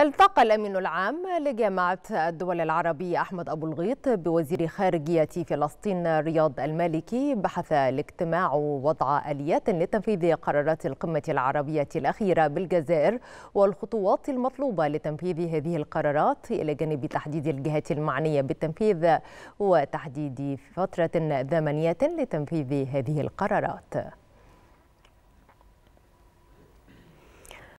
التقى الأمين العام لجامعة الدول العربية أحمد أبو الغيط بوزير خارجية فلسطين رياض المالكي بحث الاجتماع وضع آليات لتنفيذ قرارات القمة العربية الأخيرة بالجزائر والخطوات المطلوبة لتنفيذ هذه القرارات إلى جانب تحديد الجهات المعنية بالتنفيذ وتحديد فترة زمنية لتنفيذ هذه القرارات